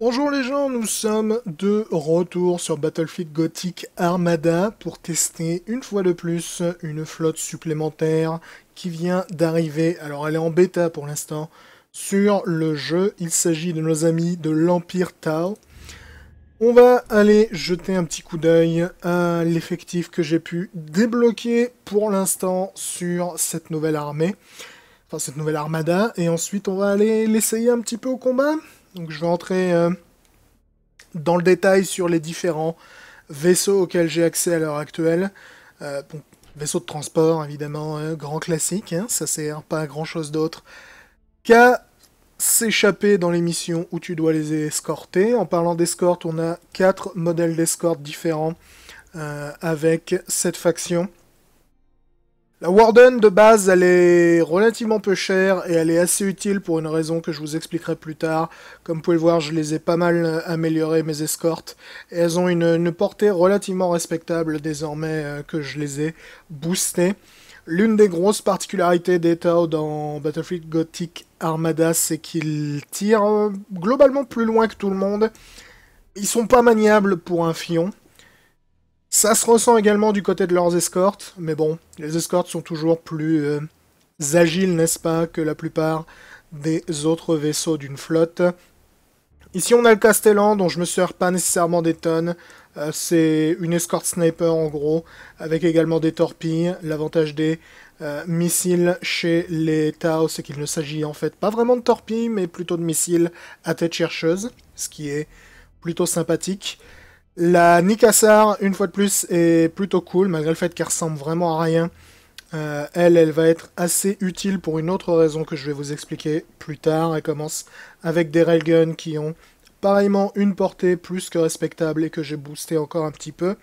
Bonjour les gens, nous sommes de retour sur Battlefield Gothic Armada pour tester une fois de plus une flotte supplémentaire qui vient d'arriver. Alors elle est en bêta pour l'instant sur le jeu. Il s'agit de nos amis de l'Empire Tau. On va aller jeter un petit coup d'œil à l'effectif que j'ai pu débloquer pour l'instant sur cette nouvelle armée, enfin cette nouvelle armada, et ensuite on va aller l'essayer un petit peu au combat. Donc je vais entrer euh, dans le détail sur les différents vaisseaux auxquels j'ai accès à l'heure actuelle. Euh, vaisseau de transport, évidemment, euh, grand classique, hein, ça sert pas à grand chose d'autre qu'à s'échapper dans les missions où tu dois les escorter. En parlant d'escorte, on a quatre modèles d'escorte différents avec cette faction. La Warden de base, elle est relativement peu chère et elle est assez utile pour une raison que je vous expliquerai plus tard. Comme vous pouvez le voir, je les ai pas mal euh, améliorées, mes escortes. Et elles ont une, portée relativement respectable désormais euh, que je les ai boostées. L'une des grosses particularités des dans Battlefield Gothic Armada, c'est qu'ils tirent euh, globalement plus loin que tout le monde. Ils sont pas maniables pour un fion, ça se ressent également du côté de leurs escortes, mais bon, les escortes sont toujours plus euh, agiles, n'est-ce pas, que la plupart des autres vaisseaux d'une flotte. Ici, on a le Castellan, dont je me sers pas nécessairement des tonnes. Euh, c'est une escorte sniper, en gros, avec également des torpilles. L'avantage des euh, missiles chez les Tau, c'est qu'il ne s'agit en fait pas vraiment de torpilles, mais plutôt de missiles à tête chercheuse, ce qui est plutôt sympathique. La Nikasar, une fois de plus, est plutôt cool, malgré le fait qu'elle ressemble vraiment à rien. Euh, elle, elle va être assez utile pour une autre raison que je vais vous expliquer plus tard. Elle commence avec des railguns qui ont pareillement une portée plus que respectable et que j'ai boosté encore un petit peu.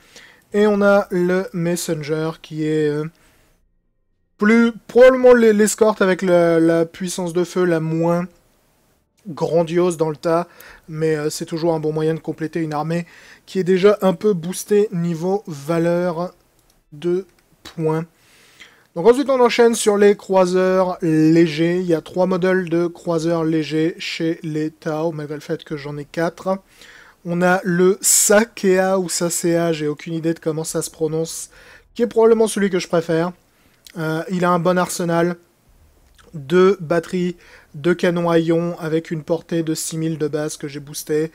Et on a le Messenger qui est euh, plus probablement l'escorte avec la, puissance de feu la moins grandiose dans le tas, mais euh, c'est toujours un bon moyen de compléter une armée qui est déjà un peu boosté niveau valeur de points. Donc ensuite on enchaîne sur les croiseurs légers. Il y a trois modèles de croiseurs légers chez les Tao, malgré le fait que j'en ai quatre. On a le Sakea ou Sasea, j'ai aucune idée de comment ça se prononce, qui est probablement celui que je préfère. Euh, il a un bon arsenal, de batteries, de canons à ion avec une portée de 6000 de base que j'ai boosté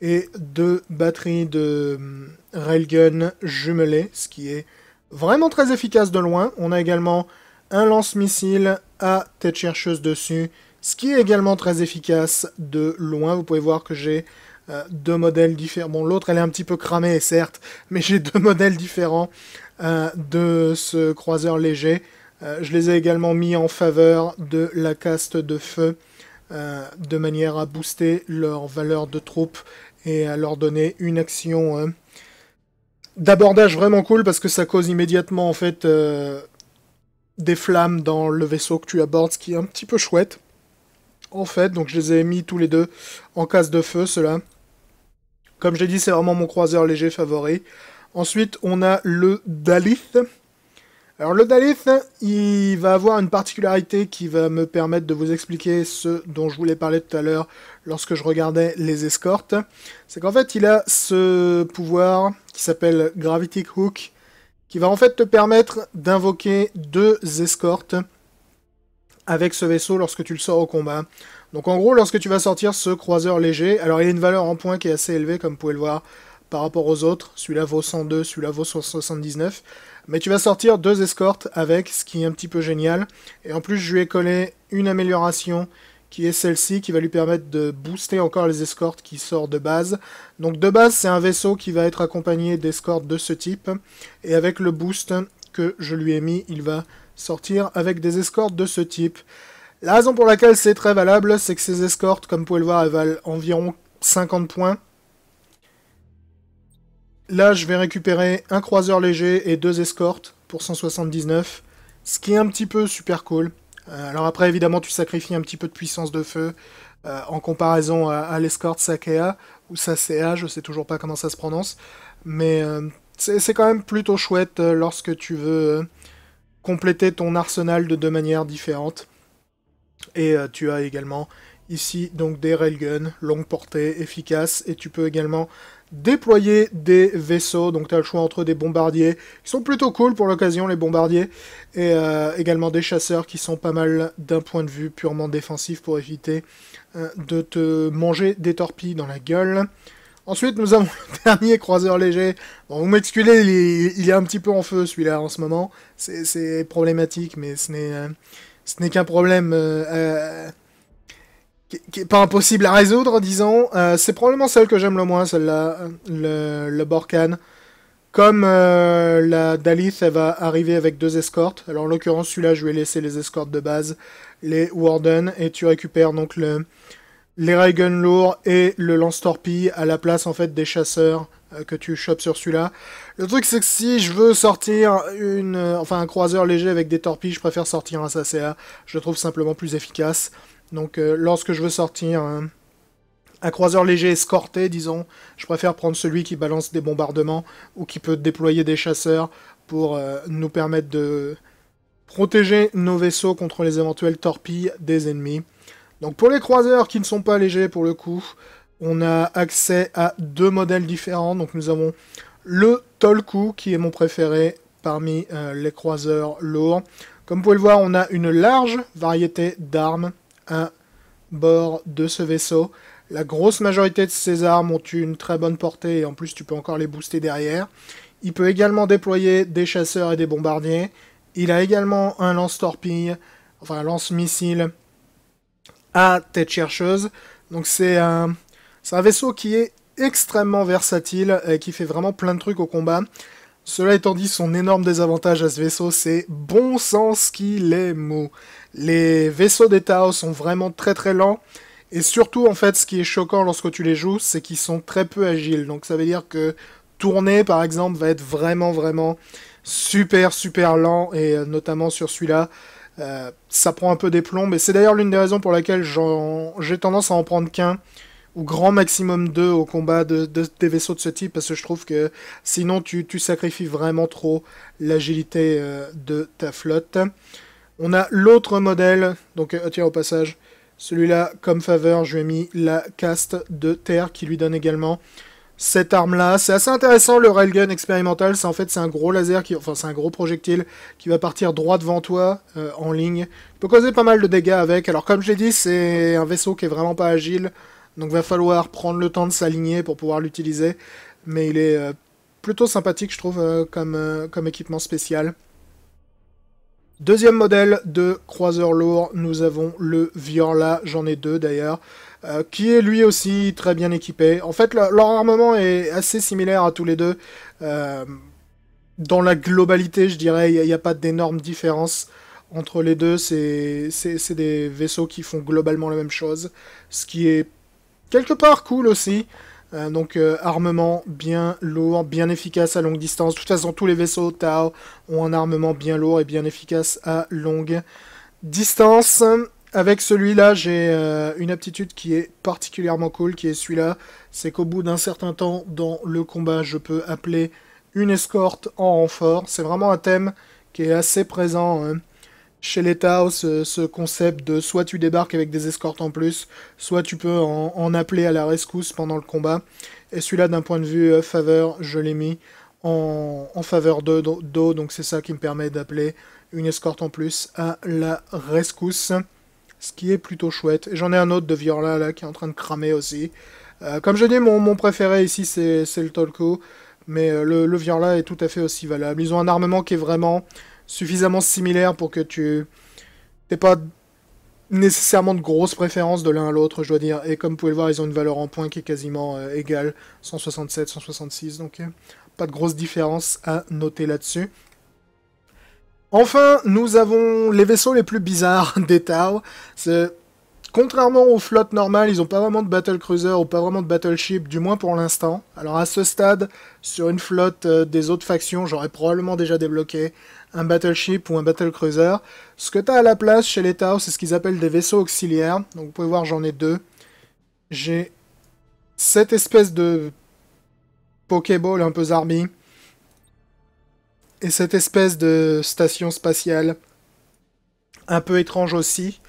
et deux batteries de euh, railgun jumelées, ce qui est vraiment très efficace de loin. On a également un lance-missile à tête chercheuse dessus, ce qui est également très efficace de loin. Vous pouvez voir que j'ai euh, deux modèles différents. Bon, l'autre, elle est un petit peu cramée, certes, mais j'ai deux modèles différents euh, de ce croiseur léger. je les ai également mis en faveur de la caste de feu euh, de manière à booster leur valeur de troupe et à leur donner une action hein. d'abordage vraiment cool parce que ça cause immédiatement en fait euh, des flammes dans le vaisseau que tu abordes, ce qui est un petit peu chouette. En fait, donc je les ai mis tous les deux en case de feu, ceux-là. Comme j'ai dit, c'est vraiment mon croiseur léger favori. Ensuite, on a le Dalith, alors le Dalith, il va avoir une particularité qui va me permettre de vous expliquer ce dont je voulais parler tout à l'heure lorsque je regardais les escortes. C'est qu'en fait il a ce pouvoir qui s'appelle Gravity Hook, qui va en fait te permettre d'invoquer deux escortes avec ce vaisseau lorsque tu le sors au combat. Donc en gros, lorsque tu vas sortir ce croiseur léger, alors il a une valeur en points qui est assez élevée, comme vous pouvez le voir, par rapport aux autres. Celui-là vaut 102, celui-là vaut 179. Mais tu vas sortir deux escortes avec, ce qui est un petit peu génial. Et en plus, je lui ai collé une amélioration qui est celle-ci, qui va lui permettre de booster encore les escortes qui sortent de base. Donc de base, c'est un vaisseau qui va être accompagné d'escortes de ce type. Et avec le boost que je lui ai mis, il va sortir avec des escortes de ce type. La raison pour laquelle c'est très valable, c'est que ces escortes, comme vous pouvez le voir, elles valent environ 50 points. Là, je vais récupérer un croiseur léger et deux escortes pour 179, ce qui est un petit peu super cool. Euh, alors après, évidemment, tu sacrifies un petit peu de puissance de feu euh, en comparaison à, l'escorte Sakea, ou Sacea, je sais toujours pas comment ça se prononce, mais euh, c'est quand même plutôt chouette lorsque tu veux compléter ton arsenal de deux manières différentes. Et tu as également ici donc des railguns, longue portée, efficaces, et tu peux également déployer des vaisseaux. Donc tu as le choix entre des bombardiers, qui sont plutôt cool pour l'occasion, les bombardiers, et euh, également des chasseurs qui sont pas mal d'un point de vue purement défensif pour éviter euh, de te manger des torpilles dans la gueule. Ensuite, nous avons le dernier croiseur léger. Bon, vous m'excusez, il, est, un petit peu en feu celui-là en ce moment. C'est problématique, mais ce n'est euh, n'est qu'un problème qui, est pas impossible à résoudre, disons. Euh, c'est probablement celle que j'aime le moins, celle-là, le, Borkan. Comme euh, la Dalith, elle va arriver avec deux escortes. Alors en l'occurrence, celui-là, je vais laisser les escortes de base, les Warden, et tu récupères donc le, les Raygun lourds et le lance-torpille à la place en fait des chasseurs euh, que tu chopes sur celui-là. Le truc c'est que si je veux sortir une, enfin un croiseur léger avec des torpilles, je préfère sortir un SACA. Je le trouve simplement plus efficace. Donc euh, lorsque je veux sortir un, croiseur léger escorté, disons, je préfère prendre celui qui balance des bombardements ou qui peut déployer des chasseurs pour euh, nous permettre de protéger nos vaisseaux contre les éventuelles torpilles des ennemis. Donc pour les croiseurs qui ne sont pas légers pour le coup, on a accès à deux modèles différents. Donc nous avons le Tolku qui est mon préféré parmi euh, les croiseurs lourds. Comme vous pouvez le voir, on a une large variété d'armes à bord de ce vaisseau. La grosse majorité de ses armes ont une très bonne portée et en plus tu peux encore les booster derrière. Il peut également déployer des chasseurs et des bombardiers. Il a également un lance-torpille, enfin un lance-missile à tête chercheuse. Donc c'est un, un, vaisseau qui est extrêmement versatile et qui fait vraiment plein de trucs au combat. Cela étant dit, son énorme désavantage à ce vaisseau, c'est bon sens qu'il est mou. Les vaisseaux des Tao sont vraiment très très lents. Et surtout, en fait, ce qui est choquant lorsque tu les joues, c'est qu'ils sont très peu agiles. Donc ça veut dire que tourner, par exemple, va être vraiment vraiment super super lent. Et euh, notamment sur celui-là, euh, ça prend un peu des plombs. Et c'est d'ailleurs l'une des raisons pour laquelle j'ai tendance à en prendre qu'un ou grand maximum 2 au combat de, des vaisseaux de ce type, parce que je trouve que sinon tu, sacrifies vraiment trop l'agilité euh, de ta flotte. On a l'autre modèle, donc euh, tiens au passage, celui-là comme faveur, je lui ai mis la caste de terre qui lui donne également cette arme-là. C'est assez intéressant le railgun expérimental, c'est en fait c'est un gros laser, qui, enfin c'est un gros projectile qui va partir droit devant toi euh, en ligne. peut causer pas mal de dégâts avec, alors comme je l'ai dit c'est un vaisseau qui est vraiment pas agile. Donc il va falloir prendre le temps de s'aligner pour pouvoir l'utiliser. Mais il est euh, plutôt sympathique, je trouve, euh, comme, euh, comme équipement spécial. Deuxième modèle de croiseur lourd, nous avons le Viorla, j'en ai deux d'ailleurs, qui est lui aussi très bien équipé. En fait, leur armement est assez similaire à tous les deux. dans la globalité, je dirais, il n'y a, pas d'énormes différence entre les deux. C'est des vaisseaux qui font globalement la même chose, ce qui est quelque part cool aussi. Euh, donc euh, armement bien lourd, bien efficace à longue distance. De toute façon, tous les vaisseaux Tao ont un armement bien lourd et bien efficace à longue distance. Avec celui-là, j'ai euh, une aptitude qui est particulièrement cool, qui est celui-là. C'est qu'au bout d'un certain temps dans le combat, je peux appeler une escorte en renfort. C'est vraiment un thème qui est assez présent hein chez l'État ce, concept de soit tu débarques avec des escortes en plus, soit tu peux en, appeler à la rescousse pendant le combat. Et celui-là, d'un point de vue euh, faveur, je l'ai mis en, faveur de d'eau, donc c'est ça qui me permet d'appeler une escorte en plus à la rescousse, ce qui est plutôt chouette. J'en ai un autre de Viorla là qui est en train de cramer aussi. Euh, comme je dis, mon, préféré ici c'est le Tolko, mais euh, le, Viorla est tout à fait aussi valable. Ils ont un armement qui est vraiment suffisamment similaires pour que tu n'aies pas nécessairement de grosses préférences de l'un à l'autre, je dois dire. Et comme vous pouvez le voir, ils ont une valeur en point qui est quasiment euh, égale, 167, 166, donc euh, pas de grosse différence à noter là-dessus. Enfin, nous avons les vaisseaux les plus bizarres des C'est... Contrairement aux flottes normales, ils n'ont pas vraiment de battle cruiser ou pas vraiment de battleship, du moins pour l'instant. Alors à ce stade, sur une flotte euh, des autres factions, j'aurais probablement déjà débloqué un battleship ou un battle cruiser. Ce que tu as à la place chez les Tau, c'est ce qu'ils appellent des vaisseaux auxiliaires. Donc vous pouvez voir, j'en ai deux. J'ai cette espèce de Pokéball un peu zarbi et cette espèce de station spatiale un peu étrange aussi.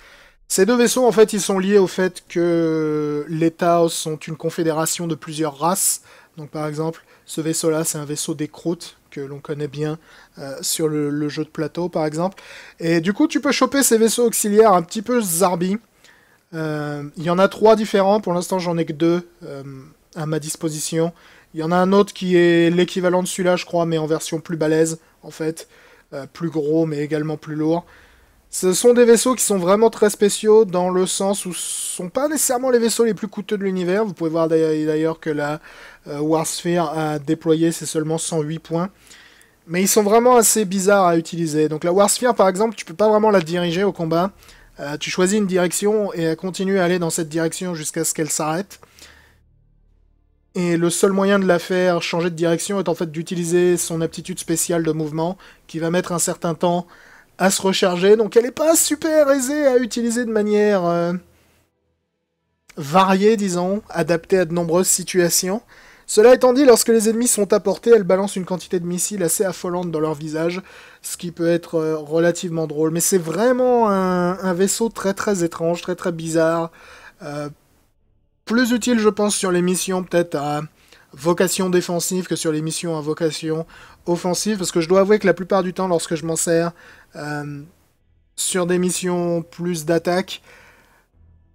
Ces deux vaisseaux, en fait, ils sont liés au fait que les Taos sont une confédération de plusieurs races. Donc, par exemple, ce vaisseau-là, c'est un vaisseau des croûtes que l'on connaît bien euh, sur le, jeu de plateau, par exemple. Et du coup, tu peux choper ces vaisseaux auxiliaires un petit peu zarbi. Euh, il y en a trois différents. Pour l'instant, j'en ai que deux euh, à ma disposition. Il y en a un autre qui est l'équivalent de celui-là, je crois, mais en version plus balèze, en fait. plus gros, mais également plus lourd. Ce sont des vaisseaux qui sont vraiment très spéciaux dans le sens où ce sont pas nécessairement les vaisseaux les plus coûteux de l'univers. Vous pouvez voir d'ailleurs que la euh, Warsphere a déployé c'est seulement 108 points. Mais ils sont vraiment assez bizarres à utiliser. Donc la Warsphere, par exemple, tu peux pas vraiment la diriger au combat. Euh, tu choisis une direction et elle continue à aller dans cette direction jusqu'à ce qu'elle s'arrête. Et le seul moyen de la faire changer de direction est en fait d'utiliser son aptitude spéciale de mouvement qui va mettre un certain temps à se recharger, donc elle n'est pas super aisée à utiliser de manière euh, variée, disons, adaptée à de nombreuses situations. Cela étant dit, lorsque les ennemis sont à portée, elle balance une quantité de missiles assez affolante dans leur visage, ce qui peut être euh, relativement drôle. Mais c'est vraiment un, vaisseau très très étrange, très très bizarre. Euh, plus utile, je pense, sur les missions peut-être à vocation défensive que sur les missions à vocation offensive, parce que je dois avouer que la plupart du temps, lorsque je m'en sers, euh, sur des missions plus d'attaque,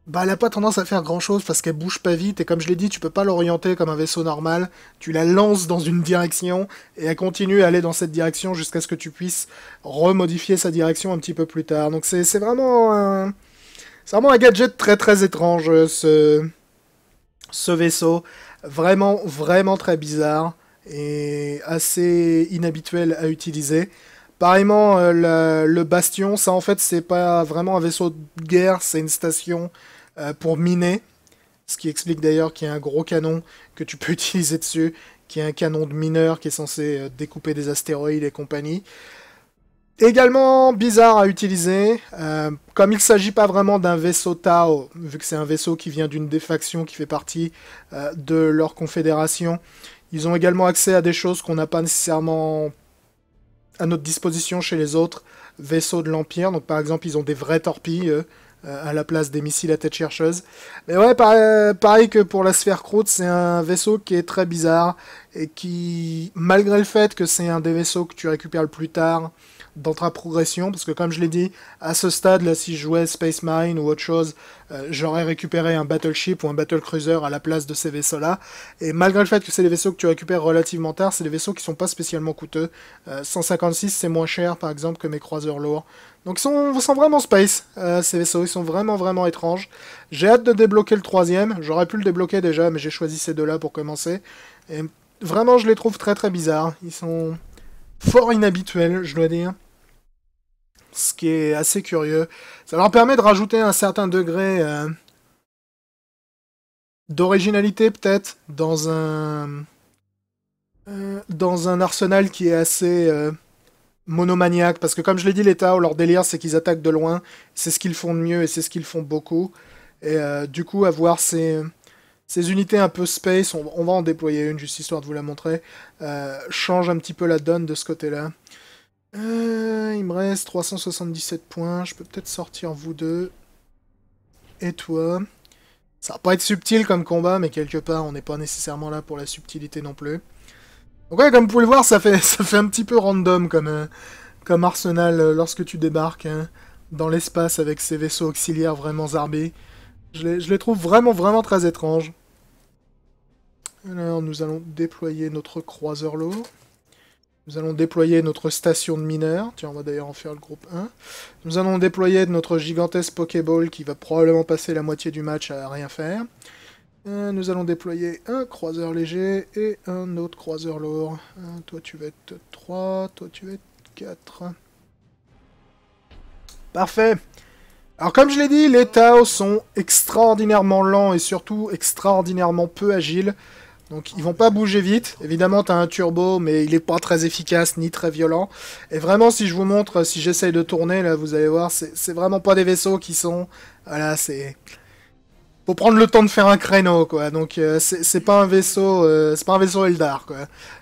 bah, elle n'a pas tendance à faire grand chose parce qu'elle bouge pas vite et comme je l'ai dit, tu peux pas l'orienter comme un vaisseau normal. Tu la lances dans une direction et elle continue à aller dans cette direction jusqu'à ce que tu puisses remodifier sa direction un petit peu plus tard. Donc c'est vraiment un. vraiment un gadget très très étrange ce. Ce vaisseau. Vraiment, vraiment très bizarre et assez inhabituel à utiliser. Pareillement, euh, le, bastion, ça en fait, c'est pas vraiment un vaisseau de guerre, c'est une station euh, pour miner. Ce qui explique d'ailleurs qu'il y a un gros canon que tu peux utiliser dessus, qui est un canon de mineur qui est censé euh, découper des astéroïdes et compagnie. Également bizarre à utiliser, comme il ne s'agit pas vraiment d'un vaisseau Tao, vu que c'est un vaisseau qui vient d'une des factions qui fait partie de leur confédération, ils ont également accès à des choses qu'on n'a pas nécessairement à notre disposition chez les autres vaisseaux de l'Empire. Donc par exemple, ils ont des vraies torpilles euh, à la place des missiles à tête chercheuse. Mais ouais, pareil, euh, pareil que pour la sphère croûte, c'est un vaisseau qui est très bizarre et qui, malgré le fait que c'est un des vaisseaux que tu récupères le plus tard, dans ta progression, parce que comme je l'ai dit, à ce stade, là, si je jouais Space Mine ou autre chose, euh, j'aurais récupéré un Battleship ou un battle cruiser à la place de ces vaisseaux-là. Et malgré le fait que c'est des vaisseaux que tu récupères relativement tard, c'est des vaisseaux qui sont pas spécialement coûteux. 156, euh, c'est moins cher, par exemple, que mes croiseurs lourds. Donc ils sont, vraiment space, euh, ces vaisseaux, ils sont vraiment vraiment étranges. J'ai hâte de débloquer le troisième, j'aurais pu le débloquer déjà, mais j'ai choisi ces deux-là pour commencer. Et vraiment, je les trouve très très bizarres. Ils sont fort inhabituel, je dois dire. Ce qui est assez curieux. Ça leur permet de rajouter un certain degré euh, d'originalité, peut-être, dans un. Euh, dans un arsenal qui est assez euh, monomaniaque. Parce que, comme je l'ai dit, les Tao, leur délire, c'est qu'ils attaquent de loin. C'est ce qu'ils font de mieux et c'est ce qu'ils font beaucoup. Et du coup, avoir ces ces unités un peu space, on, va en déployer une juste histoire de vous la montrer, euh, change un petit peu la donne de ce côté-là. Euh, il me reste 377 points, je peux peut-être sortir vous deux. Et toi Ça va pas être subtil comme combat, mais quelque part on n'est pas nécessairement là pour la subtilité non plus. Donc ouais, comme vous pouvez le voir, ça fait, ça fait un petit peu random comme, euh, comme arsenal lorsque tu débarques hein, dans l'espace avec ces vaisseaux auxiliaires vraiment armés. Je les, trouve vraiment, vraiment très étranges. Alors, nous allons déployer notre croiseur lourd. Nous allons déployer notre station de mineurs. Tiens, on va d'ailleurs en faire le groupe 1. Nous allons déployer notre gigantesque Pokéball qui va probablement passer la moitié du match à rien faire. Euh, nous allons déployer un croiseur léger et un autre croiseur lourd. Euh, toi, tu vas être 3, toi, tu vas être 4. Parfait alors comme je l'ai dit, les Tao sont extraordinairement lents et surtout extraordinairement peu agiles. Donc ils vont pas bouger vite. Évidemment, tu as un turbo, mais il n'est pas très efficace ni très violent. Et vraiment, si je vous montre, si j'essaye de tourner, là, vous allez voir, c'est vraiment pas des vaisseaux qui sont... Voilà, c'est... Faut prendre le temps de faire un créneau, quoi. Donc euh, c'est pas un vaisseau, euh, c'est pas un vaisseau Eldar, quoi.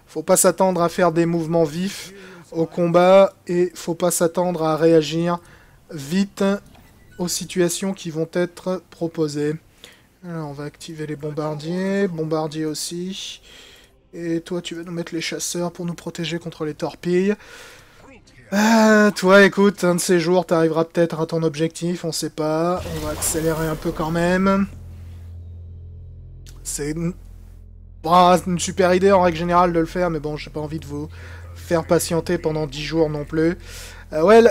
Faut pas s'attendre à faire des mouvements vifs au combat et faut pas s'attendre à réagir vite aux situations qui vont être proposées. Alors, on va activer les bombardiers, bombardiers aussi. Et toi, tu vas nous mettre les chasseurs pour nous protéger contre les torpilles. Euh, toi, écoute, un de ces jours, tu arriveras peut-être à ton objectif, on ne sait pas. On va accélérer un peu quand même. C'est une... super idée en règle générale de le faire, mais bon, j'ai pas envie de vous faire patienter pendant 10 jours non plus. Euh, ouais,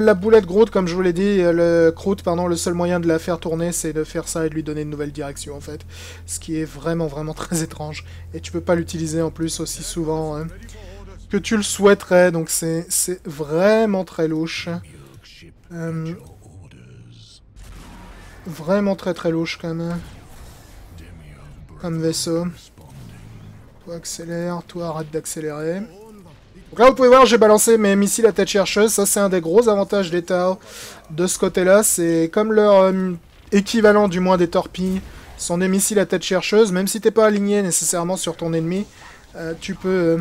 la boulette Groot, comme je vous l'ai dit, euh, le pardon, le seul moyen de la faire tourner, c'est de faire ça et de lui donner une nouvelle direction, en fait. Ce qui est vraiment, vraiment très étrange. Et tu peux pas l'utiliser, en plus, aussi souvent hein. que tu le souhaiterais. Donc, c'est vraiment très louche. Euh, vraiment très, très louche, quand même. Comme vaisseau. Toi, accélère. Toi, arrête d'accélérer. Donc là, vous pouvez voir, j'ai balancé mes missiles à tête chercheuse. Ça, c'est un des gros avantages des Tao de ce côté-là. C'est comme leur euh, équivalent, du moins, des torpilles. sont des missiles à tête chercheuse. Même si t'es pas aligné nécessairement sur ton ennemi, euh, tu peux euh,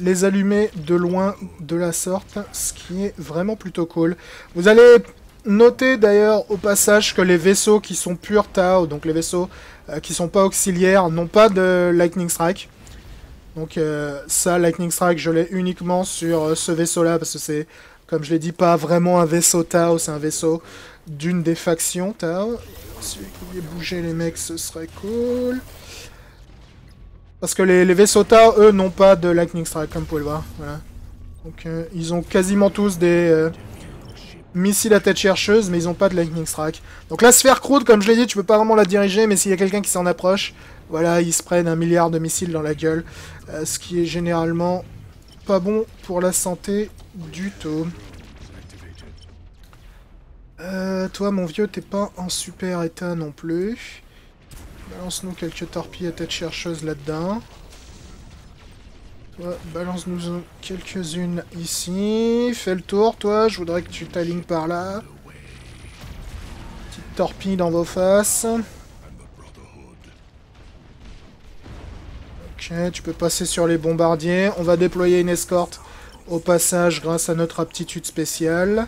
les allumer de loin de la sorte, ce qui est vraiment plutôt cool. Vous allez noter d'ailleurs au passage que les vaisseaux qui sont purs Tao, donc les vaisseaux qui sont pas auxiliaires, n'ont pas de Lightning Strike. Donc euh, ça, Lightning Strike, je l'ai uniquement sur euh, ce vaisseau-là, parce que c'est, comme je l'ai dit, pas vraiment un vaisseau Tao, c'est un vaisseau d'une des factions Tao. Si vous bouger les mecs, ce serait cool. Parce que les, vaisseaux Tao, eux, n'ont pas de Lightning Strike, comme vous pouvez le voir. Donc euh, ils ont quasiment tous des missiles à tête chercheuse, mais ils n'ont pas de Lightning Strike. Donc la sphère Crude, comme je l'ai dit, tu peux pas vraiment la diriger, mais s'il y a quelqu'un qui s'en approche, voilà, ils se prennent un milliard de missiles dans la gueule, euh, ce qui est généralement pas bon pour la santé du tout. Euh, toi, mon vieux, t'es pas en super état non plus. Balance-nous quelques torpilles à tête chercheuse là-dedans. Toi, balance-nous quelques-unes ici. Fais le tour, toi. Je voudrais que tu t'alignes par là. Petite torpille dans vos faces. tu peux passer sur les bombardiers. On va déployer une escorte au passage grâce à notre aptitude spéciale.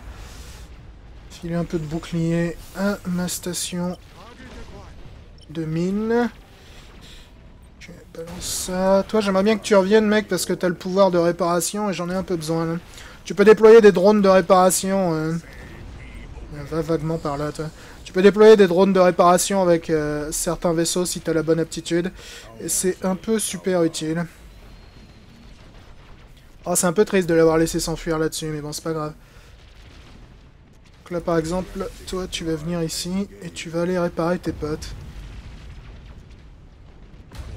Filer un peu de bouclier à ma station de mine. balance ça. Toi, j'aimerais bien que tu reviennes, mec, parce que t'as le pouvoir de réparation et j'en ai un peu besoin. Tu peux déployer des drones de réparation. Hein va vaguement par là, toi. Tu peux déployer des drones de réparation avec euh, certains vaisseaux si tu as la bonne aptitude. Et c'est un peu super utile. Oh, c'est un peu triste de l'avoir laissé s'enfuir là-dessus, mais bon, c'est pas grave. Donc là, par exemple, toi, tu vas venir ici et tu vas aller réparer tes potes.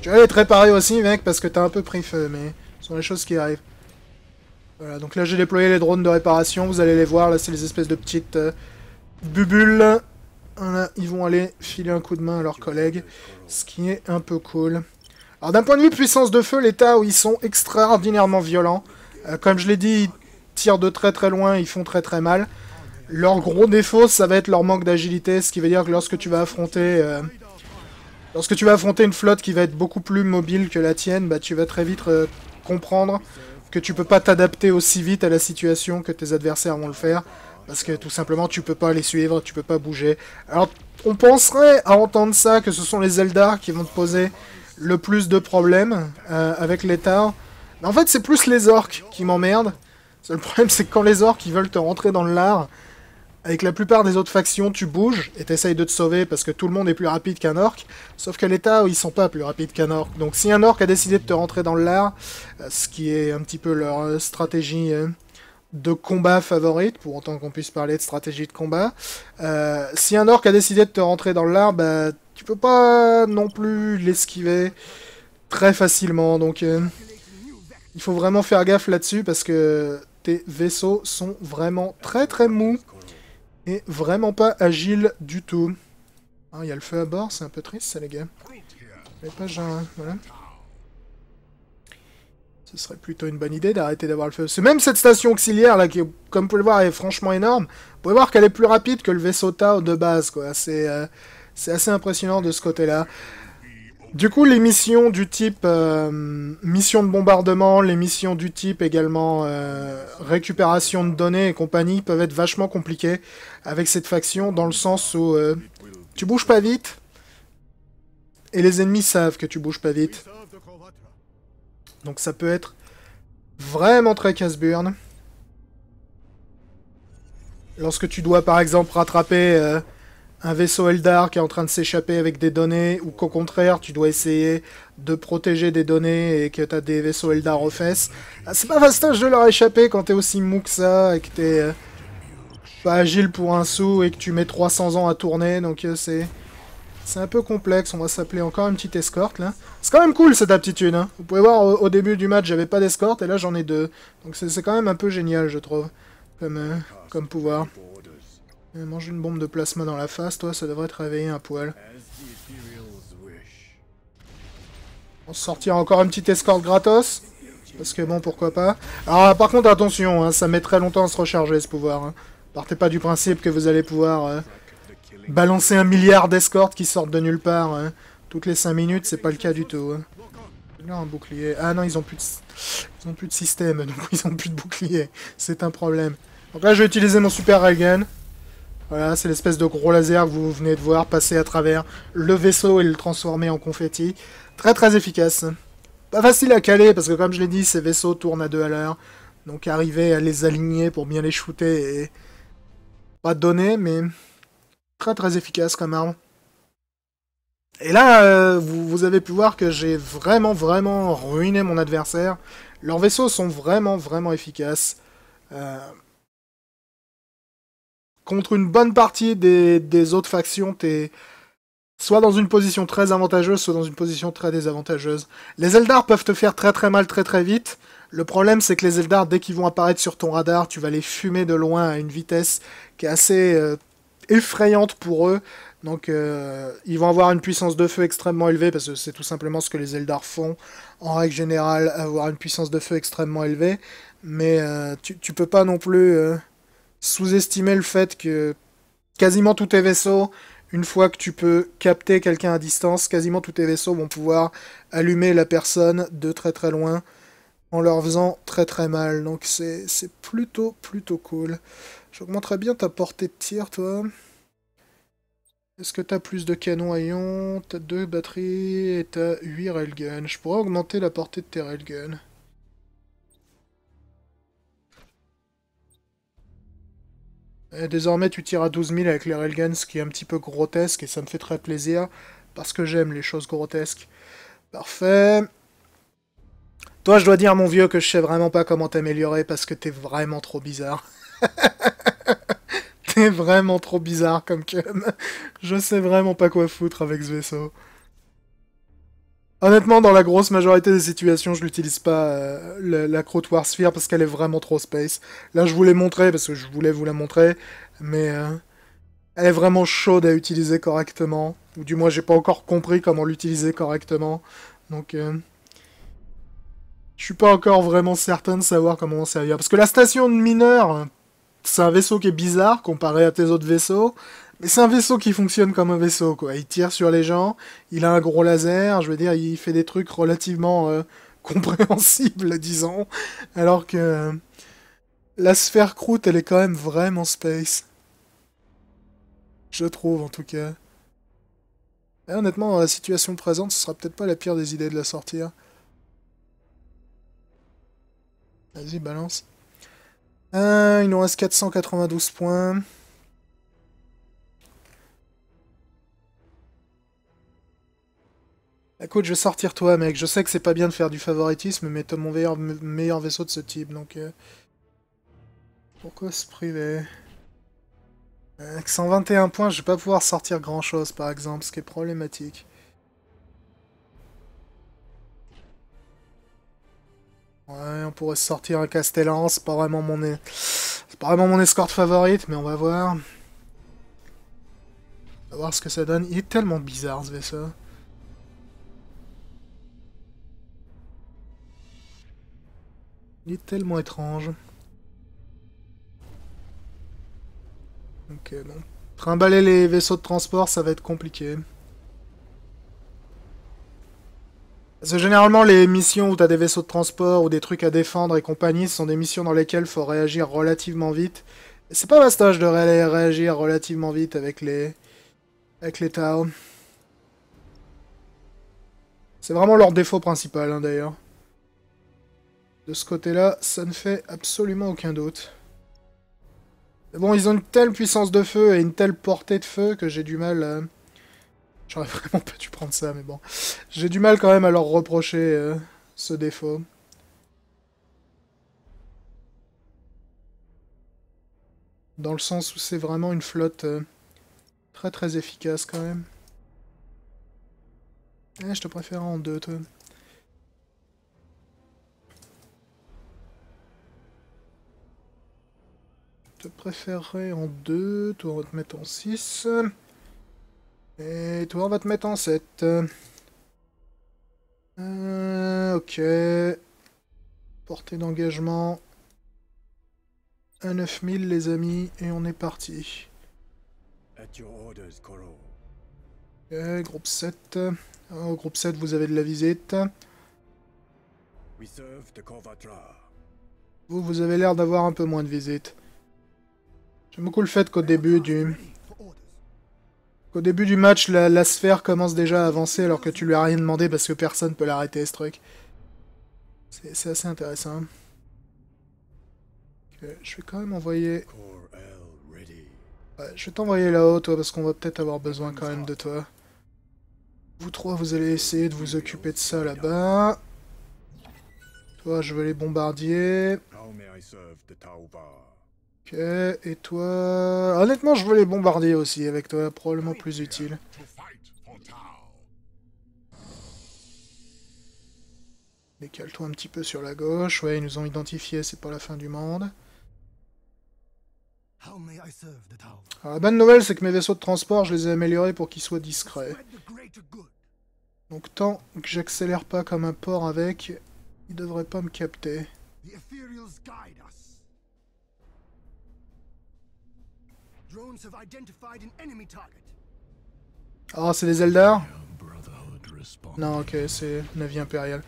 Tu vas aller te réparer aussi, mec, parce que t'as un peu pris feu, mais ce sont les choses qui arrivent. Voilà, donc là j'ai déployé les drones de réparation, vous allez les voir, là c'est les espèces de petites... Euh, Bubule. ils vont aller filer un coup de main à leurs collègues, ce qui est un peu cool. Alors d'un point de vue puissance de feu, l'état où ils sont extraordinairement violents. Euh, comme je l'ai dit, ils tirent de très très loin, ils font très très mal. Leur gros défaut, ça va être leur manque d'agilité, ce qui veut dire que lorsque tu vas affronter... Euh, lorsque tu vas affronter une flotte qui va être beaucoup plus mobile que la tienne, bah, tu vas très vite euh, comprendre que tu peux pas t'adapter aussi vite à la situation que tes adversaires vont le faire. Parce que tout simplement, tu peux pas les suivre, tu peux pas bouger. Alors, on penserait à entendre ça, que ce sont les Eldar qui vont te poser le plus de problèmes euh, avec l'état. Mais en fait, c'est plus les orques qui m'emmerdent. Le problème, c'est que quand les orques veulent te rentrer dans le avec la plupart des autres factions, tu bouges et t'essayes de te sauver parce que tout le monde est plus rapide qu'un orc. Sauf qu'à l'état, ils sont pas plus rapides qu'un orc. Donc si un orc a décidé de te rentrer dans le lard, euh, ce qui est un petit peu leur euh, stratégie de combat favorite, pour autant qu'on puisse parler de stratégie de combat. Euh, si un orc a décidé de te rentrer dans l'arbre, bah, tu peux pas non plus l'esquiver très facilement. Donc euh, il faut vraiment faire gaffe là-dessus parce que tes vaisseaux sont vraiment très très mous et vraiment pas agiles du tout. Ah, il y a le feu à bord, c'est un peu triste ça les gars. pas hein, voilà ce serait plutôt une bonne idée d'arrêter d'avoir le feu. C'est même cette station auxiliaire là qui, comme vous pouvez le voir, est franchement énorme. Vous pouvez voir qu'elle est plus rapide que le vaisseau Tau de base quoi. C'est euh, assez impressionnant de ce côté-là. Du coup, les missions du type euh, mission de bombardement, les missions du type également euh, récupération de données et compagnie peuvent être vachement compliquées avec cette faction dans le sens où euh, tu bouges pas vite et les ennemis savent que tu bouges pas vite. Donc ça peut être vraiment très casse burn Lorsque tu dois par exemple rattraper euh, un vaisseau Eldar qui est en train de s'échapper avec des données, ou qu'au contraire tu dois essayer de protéger des données et que t'as des vaisseaux Eldar aux fesses, ah, c'est pas fastoche de leur échapper quand t'es aussi mou que ça et que t'es euh, pas agile pour un sou et que tu mets 300 ans à tourner, donc euh, c'est... C'est un peu complexe, on va s'appeler encore une petite escorte là. C'est quand même cool cette aptitude, hein. Vous pouvez voir, au, début du match, j'avais pas d'escorte, et là j'en ai deux. Donc c'est quand même un peu génial, je trouve, comme, euh, comme pouvoir. Manger euh, mange une bombe de plasma dans la face, toi, ça devrait te réveiller un poil. On va sortir encore une petite escorte gratos. Parce que bon, pourquoi pas. Alors par contre, attention, hein, ça met très longtemps à se recharger ce pouvoir. Hein. Partez pas du principe que vous allez pouvoir... Euh, balancer un milliard d'escortes qui sortent de nulle part hein. toutes les 5 minutes, c'est pas le cas du tout. Hein. un bouclier. Ah non, ils ont plus de, ils ont plus de système, donc ils ont plus de bouclier. C'est un problème. Donc là, je vais utiliser mon super Railgun. Voilà, c'est l'espèce de gros laser que vous venez de voir passer à travers le vaisseau et le transformer en confetti. Très très efficace. Pas facile à caler parce que comme je l'ai dit, ces vaisseaux tournent à deux à l'heure. Donc arriver à les aligner pour bien les shooter et pas donner, mais très très efficace comme arme. Et là, euh, vous, avez pu voir que j'ai vraiment vraiment ruiné mon adversaire. Leurs vaisseaux sont vraiment vraiment efficaces. Euh, contre une bonne partie des, des autres factions, t'es soit dans une position très avantageuse, soit dans une position très désavantageuse. Les Eldar peuvent te faire très très mal très très vite. Le problème, c'est que les Eldar, dès qu'ils vont apparaître sur ton radar, tu vas les fumer de loin à une vitesse qui est assez euh, effrayante pour eux. Donc euh, ils vont avoir une puissance de feu extrêmement élevée, parce que c'est tout simplement ce que les Eldar font en règle générale, avoir une puissance de feu extrêmement élevée. Mais euh, tu, peux pas non plus euh, sous-estimer le fait que quasiment tous tes vaisseaux, une fois que tu peux capter quelqu'un à distance, quasiment tous tes vaisseaux vont pouvoir allumer la personne de très très loin en leur faisant très très mal. Donc c'est plutôt plutôt cool. J'augmenterais bien ta portée de tir, toi. Est-ce que t'as plus de canons à ion T'as 2 batteries et t'as 8 railguns. Je pourrais augmenter la portée de tes railguns. désormais, tu tires à 12 000 avec les railguns, ce qui est un petit peu grotesque, et ça me fait très plaisir, parce que j'aime les choses grotesques. Parfait. Toi, je dois dire, mon vieux, que je sais vraiment pas comment t'améliorer parce que t'es vraiment trop bizarre. t'es vraiment trop bizarre comme Je sais vraiment pas quoi foutre avec ce vaisseau. Honnêtement, dans la grosse majorité des situations, je n'utilise pas euh, la, la Sphere parce qu'elle est vraiment trop space. Là, je voulais montrer parce que je voulais vous la montrer, mais euh, elle est vraiment chaude à utiliser correctement. Ou du moins, j'ai pas encore compris comment l'utiliser correctement. Donc, euh, je suis pas encore vraiment certain de savoir comment on servir. Parce que la station de mineur, c'est un vaisseau qui est bizarre comparé à tes autres vaisseaux. Mais c'est un vaisseau qui fonctionne comme un vaisseau, quoi. Il tire sur les gens, il a un gros laser, je veux dire, il fait des trucs relativement euh, compréhensibles, disons. Alors que euh, la sphère croûte, elle est quand même vraiment space. Je trouve, en tout cas. Et honnêtement, dans la situation présente, ce sera peut-être pas la pire des idées de la sortir. Vas-y, balance. Euh, il nous reste 492 points. Bah, écoute, je vais sortir toi, mec. Je sais que c'est pas bien de faire du favoritisme, mais t'as mon meilleur, vaisseau de ce type, donc... Euh. Pourquoi se priver euh, Avec 121 points, je vais pas pouvoir sortir grand-chose, par exemple, ce qui est problématique. Ouais, on pourrait sortir un Castellan, c'est pas vraiment mon... C'est pas vraiment mon escorte favorite, mais on va voir. On va voir ce que ça donne. Il est tellement bizarre, ce vaisseau. Il est tellement étrange. Ok, euh, bon. Trimballer les vaisseaux de transport, ça va être compliqué. C'est généralement les missions où t'as des vaisseaux de transport ou des trucs à défendre et compagnie, sont des missions dans lesquelles faut réagir relativement vite. C'est pas bastage de réagir relativement vite avec les... avec les Tao. C'est vraiment leur défaut principal, hein, d'ailleurs. De ce côté-là, ça ne fait absolument aucun doute. bon, ils ont une telle puissance de feu et une telle portée de feu que j'ai du mal... À... J'aurais vraiment pas dû prendre ça, mais bon. J'ai du mal quand même à leur reprocher euh, ce défaut. Dans le sens où c'est vraiment une flotte euh, très très efficace quand même. Eh, je te préfère en deux, toi. Je te préférerais en deux, toi on va te mettre en 6. Et toi, on va te mettre en 7. Euh, ok. Portée d'engagement. Un 9000, les amis, et on est parti. Ok, groupe 7. Au groupe 7, vous avez de la visite. Vous, vous avez l'air d'avoir un peu moins de visite. J'aime beaucoup le fait qu'au début du... Au début du match, la, sphère commence déjà à avancer alors que tu lui as rien demandé parce que personne peut l'arrêter, ce truc. C'est assez intéressant. je vais quand même envoyer... je vais t'envoyer là-haut, toi, parce qu'on va peut-être avoir besoin quand même de toi. Vous trois, vous allez essayer de vous occuper de ça là-bas. Toi, je vais les bombardier. Ok, et toi... Honnêtement, je veux les bombarder aussi avec toi, probablement plus utile. Décale-toi un petit peu sur la gauche. Ouais, ils nous ont identifiés, c'est pas la fin du monde. Ah, la bonne nouvelle, c'est que mes vaisseaux de transport, je les ai améliorés pour qu'ils soient discrets. Donc tant que j'accélère pas comme un porc avec, ils devraient pas me capter. oh, c'est des Eldar Non, ok, c'est Navy Impériale.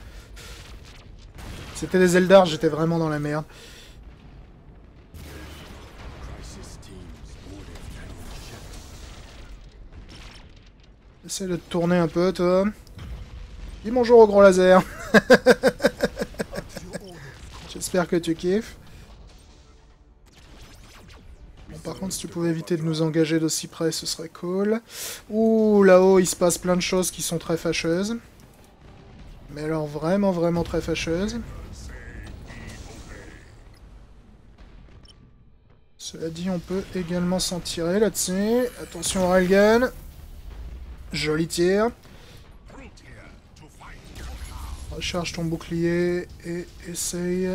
C'était des Eldar, j'étais vraiment dans la merde. Essaye de tourner un peu, toi. Dis bonjour au gros laser. J'espère que tu kiffes par contre, si tu pouvais éviter de nous engager d'aussi près, ce serait cool. Ouh, là-haut, il se passe plein de choses qui sont très fâcheuses. Mais alors vraiment, vraiment très fâcheuses. Cela dit, on peut également s'en tirer là-dessus. Attention railgun. Joli tir. Recharge ton bouclier et essaye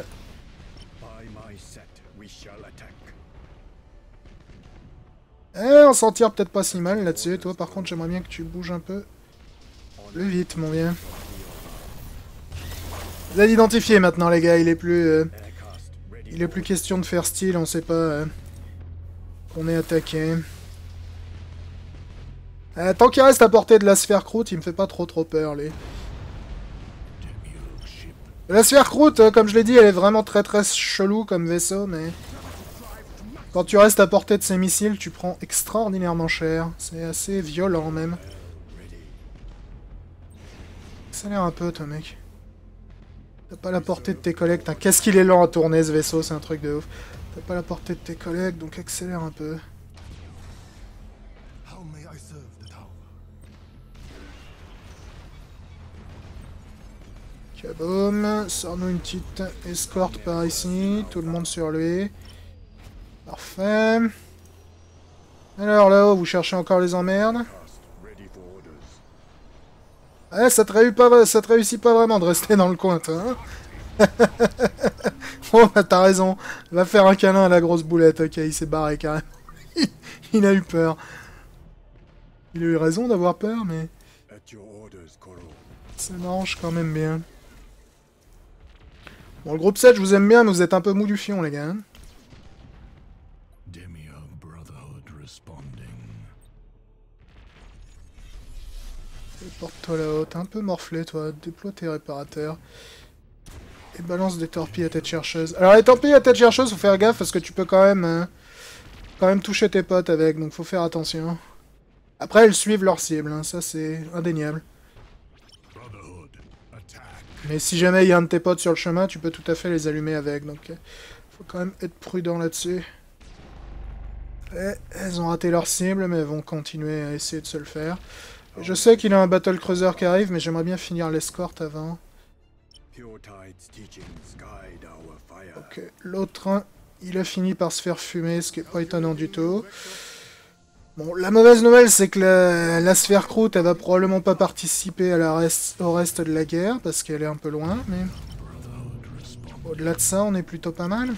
Eh, on s'en tire peut-être pas si mal là-dessus. Toi, par contre, j'aimerais bien que tu bouges un peu. Plus vite, mon bien. Vous avez identifié maintenant, les gars. Il est plus... Euh, il est plus question de faire style, on sait pas... Euh, qu'on est attaqué. Euh, tant qu'il reste à portée de la sphère croûte, il me fait pas trop trop peur, lui. La sphère croûte, comme je l'ai dit, elle est vraiment très très chelou comme vaisseau, mais... Quand tu restes à portée de ces missiles, tu prends extraordinairement cher. C'est assez violent même. Accélère un peu toi mec. T'as pas la portée de tes collègues. Qu'est-ce qu'il est lent à tourner ce vaisseau, c'est un truc de ouf. T'as pas la portée de tes collègues, donc accélère un peu. Kaboom, sors-nous une petite escorte par ici, tout le monde sur lui. Parfait. Alors là-haut, vous cherchez encore les emmerdes. Ah, ça te, réussit pas, réussit pas vraiment de rester dans le coin, toi. Hein bon, bah t'as raison. Va faire un câlin à la grosse boulette. Ok, il s'est barré carrément. il a eu peur. Il a eu raison d'avoir peur, mais... Ça marche quand même bien. Bon, le groupe 7, je vous aime bien, mais vous êtes un peu mou du fion, les gars. Hein. Porte-toi là-haut, t'es un peu morflé toi, déploie tes réparateurs. Et balance des torpilles à tête chercheuse. Alors les torpilles à tête chercheuse, faut faire gaffe parce que tu peux quand même... Hein, quand même toucher tes potes avec, donc faut faire attention. Après, elles suivent leur cible, hein. ça c'est indéniable. Mais si jamais il y a un de tes potes sur le chemin, tu peux tout à fait les allumer avec, donc euh, faut quand même être prudent là-dessus. Eh, elles ont raté leur cible, mais elles vont continuer à essayer de se le faire. Je sais qu'il a un Battle Cruiser qui arrive, mais j'aimerais bien finir l'escorte avant. Ok, l'autre, il a fini par se faire fumer, ce qui n'est pas étonnant du tout. Bon, la mauvaise nouvelle, c'est que la, sphère croûte, elle va probablement pas participer au reste de la guerre, parce qu'elle est un peu loin, mais... Au-delà de ça, on est plutôt pas mal.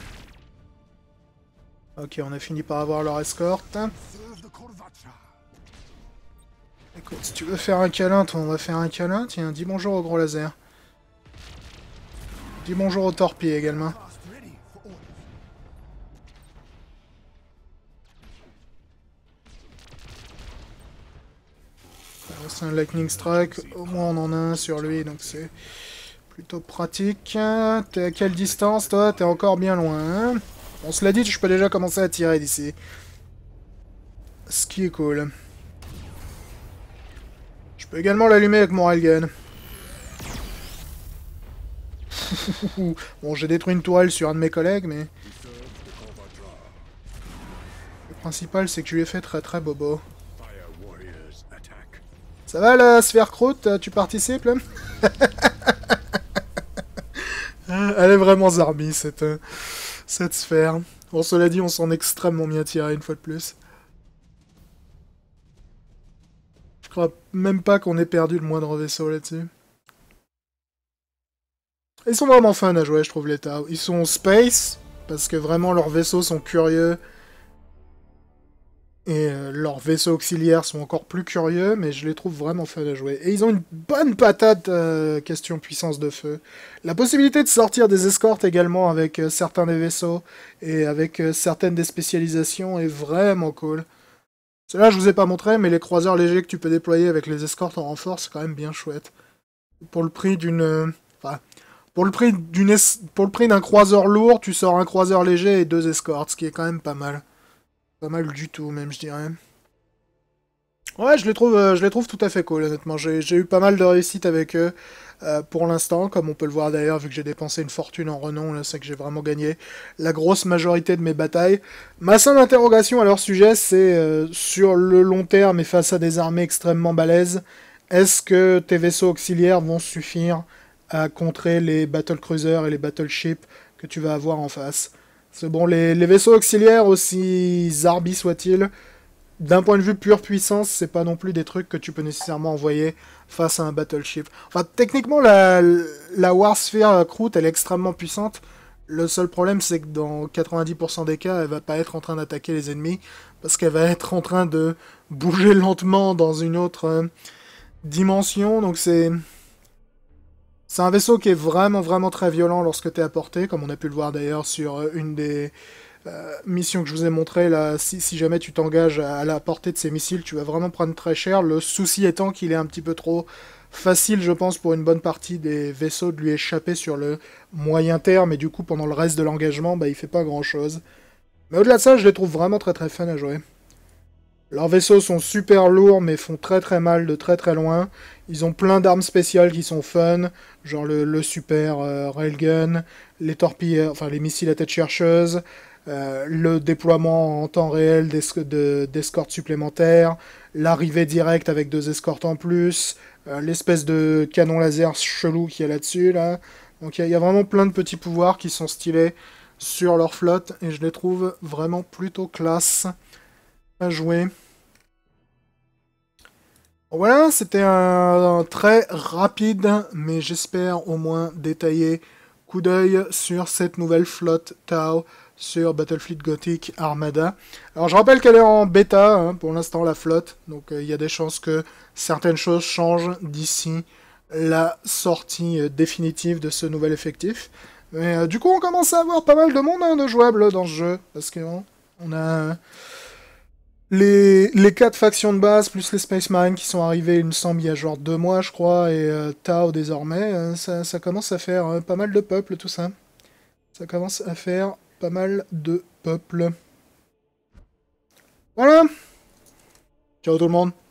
Ok, on a fini par avoir leur escorte. Écoute, si tu veux faire un câlin, toi, on va faire un câlin. Tiens, dis bonjour au gros laser. Dis bonjour au torpille également. C'est un Lightning Strike, au moins on en a un sur lui, donc c'est plutôt pratique. T'es à quelle distance toi T'es encore bien loin. Hein? on se l'a dit, je peux déjà commencer à tirer d'ici. Ce qui est cool également l'allumer avec mon railgun. bon, j'ai détruit une tourelle sur un de mes collègues, mais... Le principal, c'est que je lui ai fait très très bobo. Ça va, la sphère croûte Tu participes, euh, Elle est vraiment zarbi, cette, euh, cette sphère. Bon, cela dit, on s'en est extrêmement bien tiré, une fois de plus. même pas qu'on ait perdu le moindre vaisseau là-dessus. Ils sont vraiment fun à jouer, je trouve, les Tau. Ils sont space, parce que vraiment leurs vaisseaux sont curieux. Et euh, leurs vaisseaux auxiliaires sont encore plus curieux, mais je les trouve vraiment fun à jouer. Et ils ont une bonne patate euh, question puissance de feu. La possibilité de sortir des escortes également avec euh, certains des vaisseaux et avec certaines des spécialisations est vraiment cool. Cela, je vous ai pas montré, mais les croiseurs légers que tu peux déployer avec les escortes en renfort, c'est quand même bien chouette. Pour le prix d'une... Euh, enfin, pour le prix d'un croiseur lourd, tu sors un croiseur léger et deux escortes, ce qui est quand même pas mal. Pas mal du tout, même, je dirais. Ouais, je les trouve, euh, je les trouve tout à fait cool, honnêtement. J'ai eu pas mal de réussite avec eux. Euh, pour l'instant, comme on peut le voir d'ailleurs, vu que j'ai dépensé une fortune en renom, c'est que j'ai vraiment gagné la grosse majorité de mes batailles. Ma seule interrogation à leur sujet, c'est euh, sur le long terme et face à des armées extrêmement balèzes, est-ce que tes vaisseaux auxiliaires vont suffire à contrer les battlecruisers et les battleships que tu vas avoir en face C'est bon, les, vaisseaux auxiliaires, aussi zarbi soient-ils, d'un point de vue pure puissance, c'est pas non plus des trucs que tu peux nécessairement envoyer face à un battleship. Enfin, techniquement, la, la War Sphere euh, elle est extrêmement puissante. Le seul problème, c'est que dans 90% des cas, elle va pas être en train d'attaquer les ennemis, parce qu'elle va être en train de bouger lentement dans une autre euh, dimension. Donc c'est... C'est un vaisseau qui est vraiment, vraiment très violent lorsque t'es à portée, comme on a pu le voir d'ailleurs sur euh, une des... Euh, mission que je vous ai montrée, là, si, jamais tu t'engages à, la portée de ces missiles, tu vas vraiment prendre très cher. Le souci étant qu'il est un petit peu trop facile, je pense, pour une bonne partie des vaisseaux de lui échapper sur le moyen terme, et du coup, pendant le reste de l'engagement, bah, il fait pas grand-chose. Mais au-delà de ça, je les trouve vraiment très très fun à jouer. Leurs vaisseaux sont super lourds mais font très très mal de très très loin. Ils ont plein d'armes spéciales qui sont fun, genre le, super euh, railgun, les torpilles, euh, enfin les missiles à tête chercheuse, euh, le déploiement en temps réel d'escortes supplémentaires, l'arrivée directe avec deux escortes en plus, euh, l'espèce de canon laser chelou qu'il y a là-dessus. Là. Donc il y, a vraiment plein de petits pouvoirs qui sont stylés sur leur flotte et je les trouve vraiment plutôt classe à jouer. voilà, c'était un, un, très rapide, mais j'espère au moins détaillé, coup d'œil sur cette nouvelle flotte Tau sur Battlefleet Gothic Armada. Alors je rappelle qu'elle est en bêta hein, pour l'instant la flotte, donc euh, il y a des chances que certaines choses changent d'ici la sortie euh, définitive de ce nouvel effectif. Mais euh, du coup on commence à avoir pas mal de monde hein, de jouables dans ce jeu, parce qu'on on a les, les quatre factions de base, plus les Space Marines qui sont arrivés, il me semble, il y a genre deux mois je crois, et Tao désormais, ça, ça, commence à faire hein, pas mal de peuples tout ça. Ça commence à faire pas mal de peuples. Voilà Ciao tout le monde